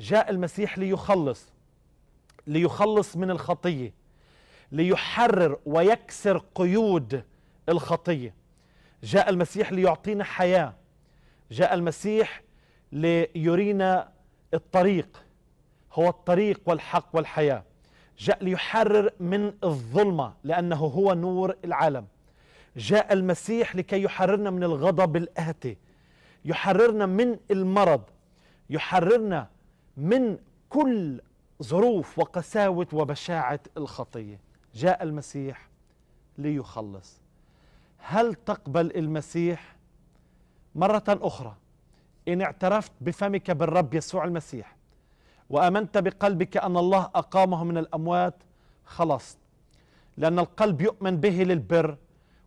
جاء المسيح ليخلص ليخلص من الخطية ليحرر ويكسر قيود الخطية جاء المسيح ليعطينا حياة جاء المسيح ليرينا الطريق هو الطريق والحق والحياة جاء ليحرر من الظلمة لأنه هو نور العالم جاء المسيح لكي يحررنا من الغضب الآتي يحررنا من المرض يحررنا من كل ظروف وقساوة وبشاعة الخطية جاء المسيح ليخلص هل تقبل المسيح مرة أخرى إن اعترفت بفمك بالرب يسوع المسيح وآمنت بقلبك أن الله أقامه من الأموات خلصت لأن القلب يؤمن به للبر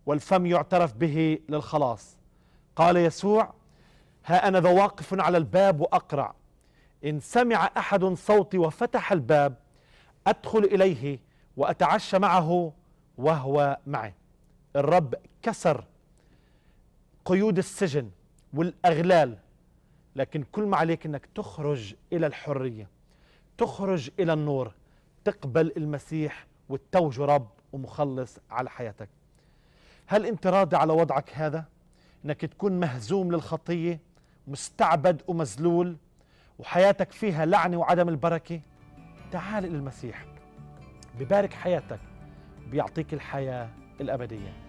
والفم يعترف به للخلاص قال يسوع ها أنا ذا واقف على الباب وأقرع إن سمع أحد صوتي وفتح الباب أدخل إليه وأتعشى معه وهو معي الرب كسر قيود السجن والأغلال لكن كل ما عليك أنك تخرج إلى الحرية تخرج إلى النور تقبل المسيح والتوج رب ومخلص على حياتك هل أنت راضي على وضعك هذا؟ أنك تكون مهزوم للخطية مستعبد ومذلول وحياتك فيها لعنة وعدم البركة تعال إلى المسيح ببارك حياتك بيعطيك الحياة الأبدية